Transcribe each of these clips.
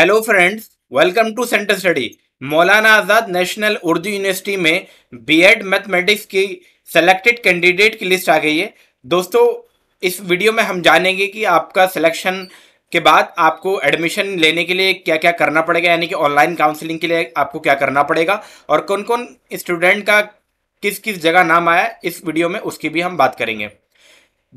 hello friends welcome to centre study Maulana Azad national Urdu university में BEd mathematics की selected candidate की list आ गई है दोस्तों इस वीडियो में हम जानेंगे कि आपका सिलेक्शन के बाद आपको एडमिशन लेने के लिए क्या क्या करना पड़ेगा यानी कि ऑनलाइन काउंसलिंग के लिए आपको क्या करना पड़ेगा और कौन कौन स्टूडेंट का किस किस जगह नाम आया इस वीडियो में उसकी भी हम बात करेंगे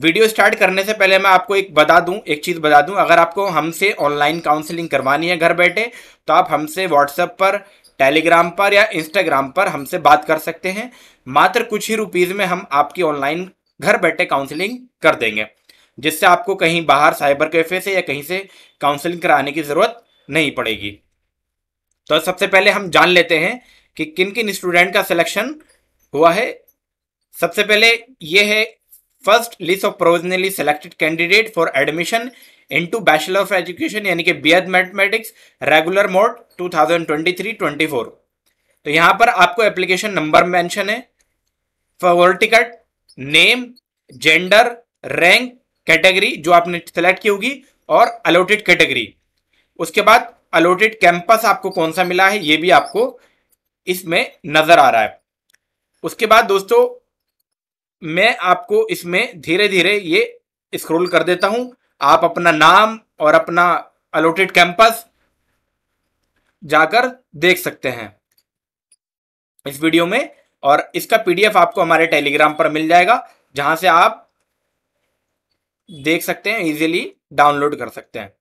वीडियो स्टार्ट करने से पहले मैं आपको एक बता दूं एक चीज़ बता दूं अगर आपको हमसे ऑनलाइन काउंसलिंग करवानी है घर बैठे तो आप हमसे व्हाट्सएप पर टेलीग्राम पर या इंस्टाग्राम पर हमसे बात कर सकते हैं मात्र कुछ ही रुपीज़ में हम आपकी ऑनलाइन घर बैठे काउंसलिंग कर देंगे जिससे आपको कहीं बाहर साइबर कैफे से या कहीं से काउंसलिंग कराने की ज़रूरत नहीं पड़ेगी तो सबसे पहले हम जान लेते हैं कि किन किन स्टूडेंट का सिलेक्शन हुआ है सबसे पहले ये है first list of provisionally selected candidate for admission into bachelor of education यानी कि बी मैथमेटिक्स रेगुलर मोड 2023-24 तो यहां पर आपको एप्लीकेशन नंबर मेंशन है for ticket name gender rank category जो आपने सेलेक्ट की होगी और अलोटेड कैटेगरी उसके बाद अलोटेड कैंपस आपको कौन सा मिला है ये भी आपको इसमें नज़र आ रहा है उसके बाद दोस्तों मैं आपको इसमें धीरे धीरे ये स्क्रॉल कर देता हूं आप अपना नाम और अपना अलोटेड कैंपस जाकर देख सकते हैं इस वीडियो में और इसका पीडीएफ आपको हमारे टेलीग्राम पर मिल जाएगा जहां से आप देख सकते हैं इजीली डाउनलोड कर सकते हैं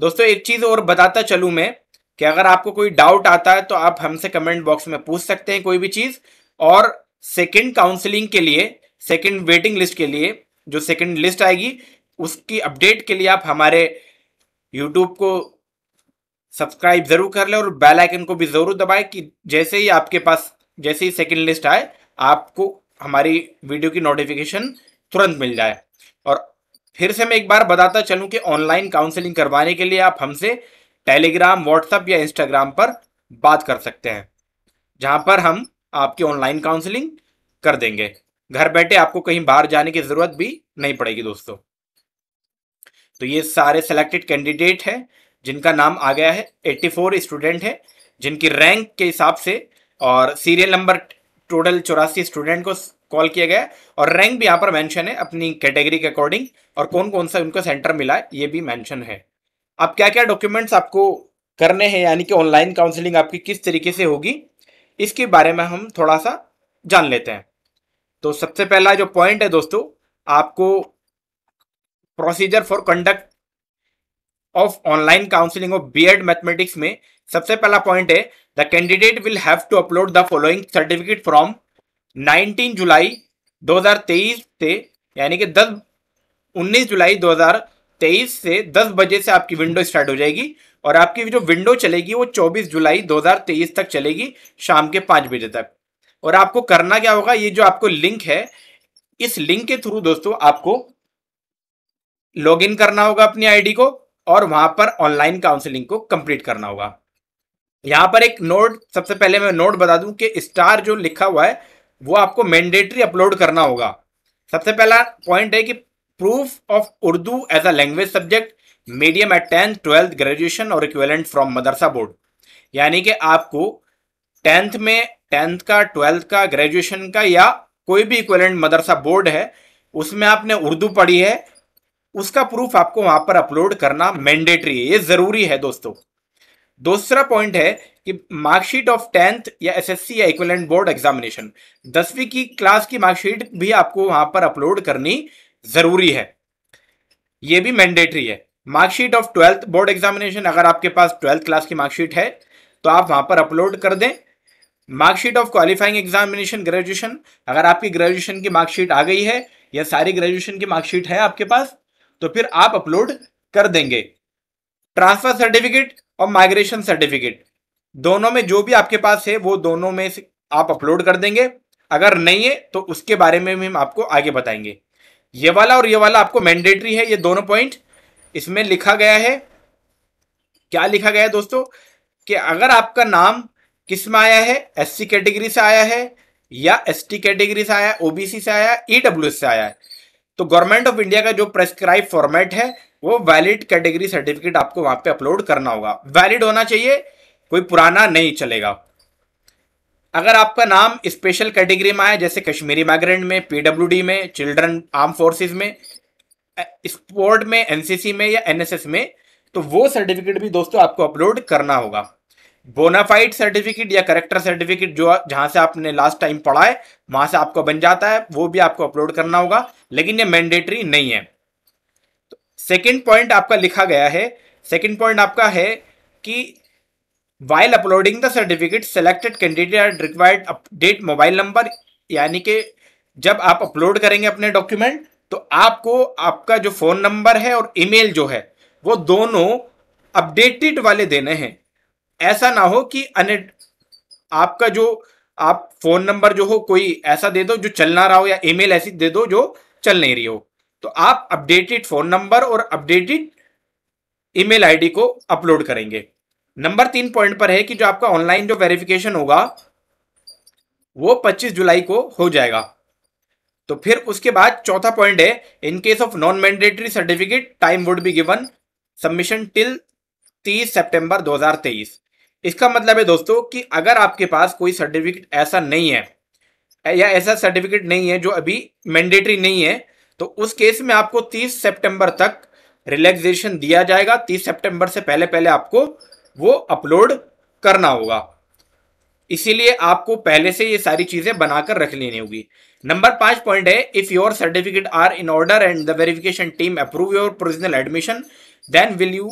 दोस्तों एक चीज और बताता चलू मैं कि अगर आपको कोई डाउट आता है तो आप हमसे कमेंट बॉक्स में पूछ सकते हैं कोई भी चीज और सेकेंड काउंसलिंग के लिए सेकेंड वेटिंग लिस्ट के लिए जो सेकेंड लिस्ट आएगी उसकी अपडेट के लिए आप हमारे यूट्यूब को सब्सक्राइब जरूर कर लें और बेल आइकन को भी जरूर दबाए कि जैसे ही आपके पास जैसे ही सेकेंड लिस्ट आए आपको हमारी वीडियो की नोटिफिकेशन तुरंत मिल जाए और फिर से मैं एक बार बताता चलूँ कि ऑनलाइन काउंसलिंग करवाने के लिए आप हमसे टेलीग्राम व्हाट्सएप या इंस्टाग्राम पर बात कर सकते हैं जहाँ पर हम आपकी ऑनलाइन काउंसलिंग कर देंगे घर बैठे आपको कहीं बाहर जाने की ज़रूरत भी नहीं पड़ेगी दोस्तों तो ये सारे सिलेक्टेड कैंडिडेट हैं जिनका नाम आ गया है 84 स्टूडेंट हैं जिनकी रैंक के हिसाब से और सीरियल नंबर टोटल चौरासी स्टूडेंट को कॉल किया गया और रैंक भी यहाँ पर मेंशन है अपनी कैटेगरी के अकॉर्डिंग और कौन कौन सा उनको सेंटर मिला है ये भी मेंशन है अब क्या क्या डॉक्यूमेंट्स आपको करने हैं यानी कि ऑनलाइन काउंसिलिंग आपकी किस तरीके से होगी इसके बारे में हम थोड़ा सा जान लेते हैं तो सबसे पहला जो पॉइंट है दोस्तों आपको procedure for conduct of online counselling of BEd mathematics में सबसे पहला पॉइंट है the candidate will have to upload the following certificate from 19 जुलाई 2023 से यानी कि 10 19 जुलाई 2023 से 10 बजे से आपकी विंडो स्टार्ट हो जाएगी और आपकी जो विंडो चलेगी वो 24 जुलाई 2023 तक चलेगी शाम के पांच बजे तक और आपको करना क्या होगा ये जो आपको लिंक है इस लिंक के थ्रू दोस्तों आपको लॉगिन करना होगा अपनी आईडी को और वहां पर ऑनलाइन काउंसलिंग को कंप्लीट करना होगा यहां पर एक नोट सबसे पहले मैं नोट बता दूं कि स्टार जो लिखा हुआ है वो आपको मैंडेटरी अपलोड करना होगा सबसे पहला पॉइंट है कि proof of Urdu as a language subject medium at tenth twelfth graduation और इक्वेलेंट फ्रॉम मदरसा बोर्ड यानी कि आपको टेंथ में टेंथ का ट्वेल्थ का ग्रेजुएशन का या कोई भी इक्वेलेंट मदरसा बोर्ड है उसमें आपने उर्दू पढ़ी है उसका प्रूफ आपको वहां पर अपलोड करना मैंडेटरी है ये ज़रूरी है दोस्तों दूसरा पॉइंट है कि मार्कशीट ऑफ टेंथ या एसएससी या इक्विवेलेंट बोर्ड एग्जामिनेशन दसवीं की क्लास की मार्कशीट भी आपको वहां पर अपलोड करनी ज़रूरी है ये भी मैंडेटरी है marksheet of twelfth board examination अगर आपके पास ट्वेल्थ क्लास की मार्कशीट है तो आप वहाँ पर अपलोड कर दें marksheet of qualifying examination graduation अगर आपकी ग्रेजुएशन की मार्कशीट आ गई है या सारी ग्रेजुएशन की मार्कशीट है आपके पास तो फिर आप अपलोड कर देंगे ट्रांसफर सर्टिफिकेट और माइग्रेशन सर्टिफिकेट दोनों में जो भी आपके पास है वो दोनों में से आप अपलोड कर देंगे अगर नहीं है तो उसके बारे में भी हम आपको आगे बताएंगे ये वाला और ये वाला आपको मैंडेटरी है ये दोनों पॉइंट इसमें लिखा गया है क्या लिखा गया है दोस्तों कि अगर आपका नाम किस में आया है एससी कैटेगरी से आया है या एसटी कैटेगरी से आया ओबीसी से आया ईडब्ल्यू e से आया है तो गवर्नमेंट ऑफ इंडिया का जो प्रेस्क्राइब फॉर्मेट है वो वैलिड कैटेगरी सर्टिफिकेट आपको वहां पे अपलोड करना होगा वैलिड होना चाहिए कोई पुराना नहीं चलेगा अगर आपका नाम स्पेशल कैटेगरी में आया जैसे कश्मीरी माइग्रेंट में पीडब्ल्यूडी में चिल्ड्रन आर्म फोर्सेज में स्पोर्ट में एनसीसी में या एनएसएस में तो वो सर्टिफिकेट भी दोस्तों आपको अपलोड करना होगा बोनाफाइड सर्टिफिकेट या करेक्टर सर्टिफिकेट जो जहां से आपने लास्ट टाइम पढ़ा है वहां से आपको बन जाता है वो भी आपको अपलोड करना होगा लेकिन ये मैंडेटरी नहीं है सेकेंड तो पॉइंट आपका लिखा गया है सेकेंड पॉइंट आपका है कि while uploading the certificate selected candidate are required update mobile number यानी कि जब आप अपलोड करेंगे अपने डॉक्यूमेंट तो आपको आपका जो फ़ोन नंबर है और ईमेल जो है वो दोनों अपडेटेड वाले देने हैं ऐसा ना हो कि अन आपका जो आप फ़ोन नंबर जो हो कोई ऐसा दे दो जो चल ना रहा हो या ईमेल ऐसी दे दो जो चल नहीं रही हो तो आप अपडेटेड फ़ोन नंबर और अपडेटेड ईमेल आईडी को अपलोड करेंगे नंबर तीन पॉइंट पर है कि जो आपका ऑनलाइन जो वेरिफिकेशन होगा वो 25 जुलाई को हो जाएगा तो फिर उसके बाद चौथा पॉइंट है in case of non mandatory certificate time would be given submission till 30 सितंबर 2023 इसका मतलब है दोस्तों कि अगर आपके पास कोई सर्टिफिकेट ऐसा नहीं है या ऐसा सर्टिफिकेट नहीं है जो अभी मैंडेटरी नहीं है तो उस केस में आपको 30 सितंबर तक रिलैक्सेशन दिया जाएगा 30 सितंबर से पहले पहले आपको वो अपलोड करना होगा इसीलिए आपको पहले से ये सारी चीजें बनाकर रख लेनी होगी नंबर पांच पॉइंट है if your certificate are in order and the verification team approve your provisional admission then will you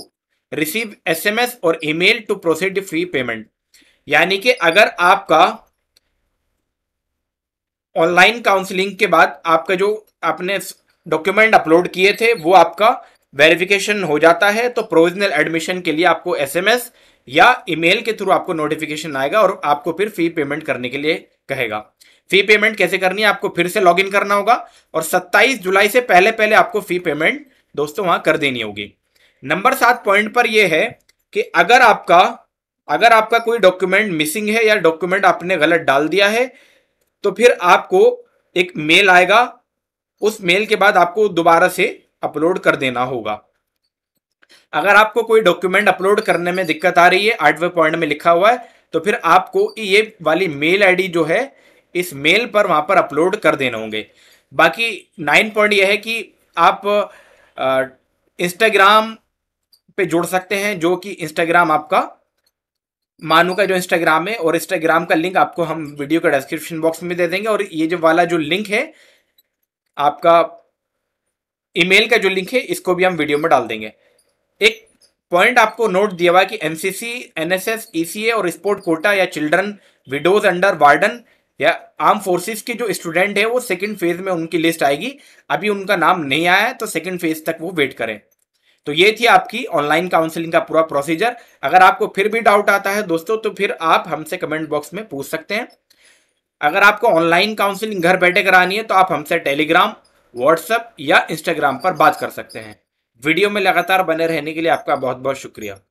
receive SMS और email to proceed free payment यानी कि अगर आपका ऑनलाइन काउंसलिंग के बाद आपका जो आपने डॉक्यूमेंट अपलोड किए थे वो आपका वेरिफिकेशन हो जाता है तो प्रोविजनल एडमिशन के लिए आपको एसएमएस या ईमेल के थ्रू आपको नोटिफिकेशन आएगा और आपको फिर फी पेमेंट करने के लिए कहेगा फी पेमेंट कैसे करनी है आपको फिर से लॉगिन करना होगा और 27 जुलाई से पहले पहले आपको फी पेमेंट दोस्तों वहां कर देनी होगी नंबर सात पॉइंट पर यह है कि अगर आपका अगर आपका कोई डॉक्यूमेंट मिसिंग है या डॉक्यूमेंट आपने गलत डाल दिया है तो फिर आपको एक मेल आएगा उस मेल के बाद आपको दोबारा से अपलोड कर देना होगा अगर आपको कोई डॉक्यूमेंट अपलोड करने में दिक्कत आ रही है आठवें पॉइंट में लिखा हुआ है तो फिर आपको ये वाली मेल आईडी जो है इस मेल पर वहाँ पर अपलोड कर देने होंगे बाकी नाइन पॉइंट यह है कि आप इंस्टाग्राम पे जोड़ सकते हैं जो कि इंस्टाग्राम आपका मानू का जो इंस्टाग्राम है और इंस्टाग्राम का लिंक आपको हम वीडियो का डिस्क्रिप्शन बॉक्स में दे देंगे और ये जो वाला जो लिंक है आपका ईमेल का जो लिंक है इसको भी हम वीडियो में डाल देंगे एक पॉइंट आपको नोट दिया हुआ है कि एमसीसी एनएसएस ईसीए और स्पोर्ट कोटा या चिल्ड्रन विडोज अंडर वार्डन या आर्म फोर्सेस के जो स्टूडेंट है वो सेकंड फेज में उनकी लिस्ट आएगी अभी उनका नाम नहीं आया है तो सेकंड फेज तक वो वेट करें तो ये थी आपकी ऑनलाइन काउंसलिंग का पूरा प्रोसीजर अगर आपको फिर भी डाउट आता है दोस्तों तो फिर आप हमसे कमेंट बॉक्स में पूछ सकते हैं अगर आपको ऑनलाइन काउंसलिंग घर बैठे करानी है तो आप हमसे टेलीग्राम व्हाट्सएप या इंस्टाग्राम पर बात कर सकते हैं वीडियो में लगातार बने रहने के लिए आपका बहुत बहुत शुक्रिया